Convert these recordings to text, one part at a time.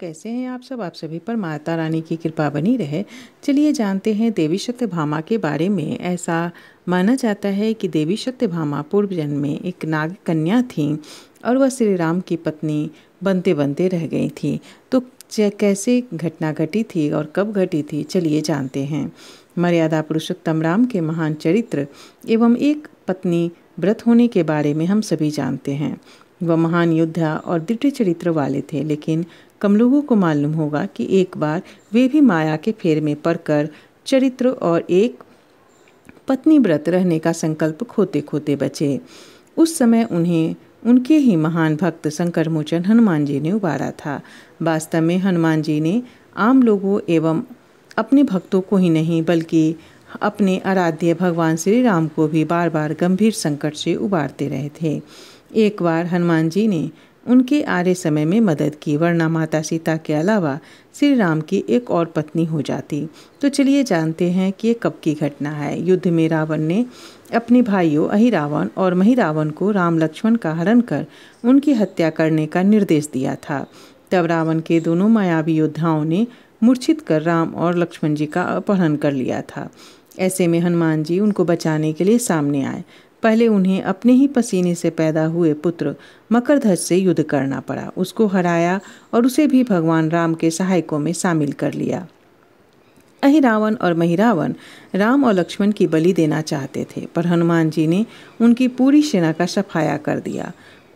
कैसे हैं आप सब आप सभी पर माता रानी की कृपा बनी रहे चलिए जानते हैं देवी सत्य भामा के बारे में ऐसा माना जाता है कि देवी सत्य भामा पूर्व जन्म में एक नाग कन्या थीं और वह श्री राम की पत्नी बनते बनते रह गई थी तो कैसे घटना घटी थी और कब घटी थी चलिए जानते हैं मर्यादा पुरुषोत्तम राम के महान चरित्र एवं एक पत्नी व्रत होने के बारे में हम सभी जानते हैं वह महान योद्धा और दृढ़ चरित्र वाले थे लेकिन कम लोगों को मालूम होगा कि एक बार वे भी माया के फेर में पड़कर चरित्र और एक पत्नी व्रत रहने का संकल्प खोते खोते बचे उस समय उन्हें उनके ही महान भक्त शंकर मोचन हनुमान जी ने उबारा था वास्तव में हनुमान जी ने आम लोगों एवं अपने भक्तों को ही नहीं बल्कि अपने आराध्य भगवान श्री राम को भी बार बार गंभीर संकट से उबारते रहे थे एक बार हनुमान जी ने उनके आरे समय में मदद की वरना माता सीता के अलावा श्री राम की एक और पत्नी हो जाती तो चलिए जानते हैं कि ये कब की घटना है युद्ध में रावण ने अपने भाइयों अहिरावण और महिरावण को राम लक्ष्मण का हरण कर उनकी हत्या करने का निर्देश दिया था तब रावण के दोनों मायावी योद्धाओं ने मूर्छित कर राम और लक्ष्मण जी का अपहरण कर लिया था ऐसे में हनुमान जी उनको बचाने के लिए सामने आए पहले उन्हें अपने ही पसीने से पैदा हुए पुत्र मकरध्वज से युद्ध करना पड़ा उसको हराया और उसे भी भगवान राम के सहायकों में शामिल कर लिया अहिरावन और महिरावन राम और लक्ष्मण की बलि देना चाहते थे पर हनुमान जी ने उनकी पूरी सेना का सफाया कर दिया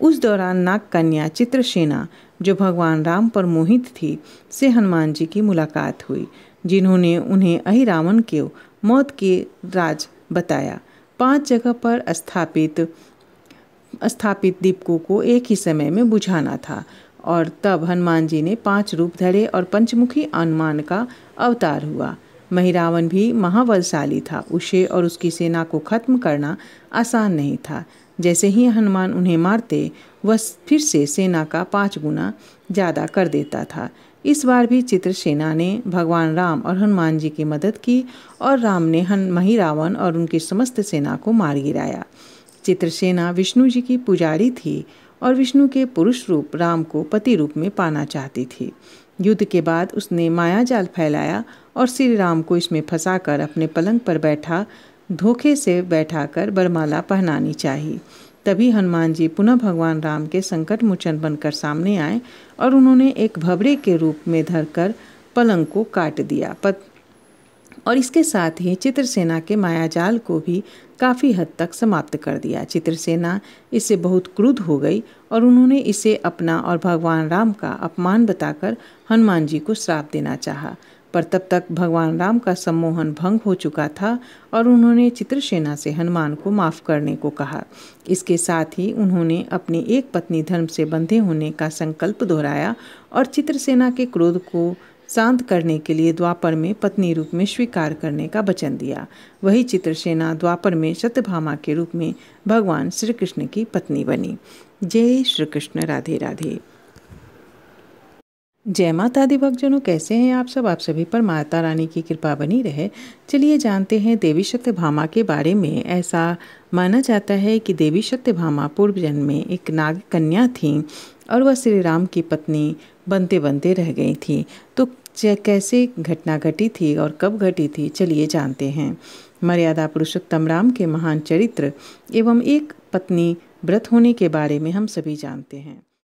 उस दौरान नाग कन्या चित्रसेना जो भगवान राम पर मोहित थी से हनुमान जी की मुलाकात हुई जिन्होंने उन्हें अहिरावन के मौत के राज बताया पांच जगह पर स्थापित स्थापित दीपकों को एक ही समय में बुझाना था और तब हनुमान जी ने पांच रूप धरे और पंचमुखी हनुमान का अवतार हुआ महिरावन भी महाबलशाली था उसे और उसकी सेना को खत्म करना आसान नहीं था जैसे ही हनुमान उन्हें मारते वह फिर से सेना का पाँच गुना ज़्यादा कर देता था इस बार भी चित्रसेना ने भगवान राम और हनुमान जी की मदद की और राम ने हन मही रावण और उनकी समस्त सेना को मार गिराया चित्रसेना विष्णु जी की पुजारी थी और विष्णु के पुरुष रूप राम को पति रूप में पाना चाहती थी युद्ध के बाद उसने माया जाल फैलाया और श्री राम को इसमें फंसाकर अपने पलंग पर बैठा धोखे से बैठाकर बरमाला पहनानी चाहिए तभी हनुमान जी पुनः भगवान राम के संकट मोचन बनकर सामने आए और उन्होंने एक भबरे के रूप में धरकर पलंग को काट दिया पत और इसके साथ ही चित्रसेना के मायाजाल को भी काफ़ी हद तक समाप्त कर दिया चित्रसेना इससे बहुत क्रुद्ध हो गई और उन्होंने इसे अपना और भगवान राम का अपमान बताकर हनुमान जी को श्राप देना चाहा पर तब तक भगवान राम का सम्मोहन भंग हो चुका था और उन्होंने चित्रसेना से हनुमान को माफ़ करने को कहा इसके साथ ही उन्होंने अपनी एक पत्नी धर्म से बंधे होने का संकल्प दोहराया और चित्रसेना के क्रोध को शांत करने के लिए द्वापर में पत्नी रूप में स्वीकार करने का वचन दिया वही चित्रसेना द्वापर में सत्यभामा के रूप में भगवान श्री कृष्ण की पत्नी बनी जय श्री कृष्ण राधे राधे जय माता दी भक्तजनों कैसे हैं आप सब आप सभी पर माता रानी की कृपा बनी रहे चलिए जानते हैं देवी शक्ति भामा के बारे में ऐसा माना जाता है कि देवी सत्य भामा पूर्व जन्म में एक नाग कन्या थीं और वह श्री राम की पत्नी बनते बनते रह गई थी तो कैसे घटना घटी थी और कब घटी थी चलिए जानते हैं मर्यादा पुरुषोत्तम राम के महान चरित्र एवं एक पत्नी व्रत होने के बारे में हम सभी जानते हैं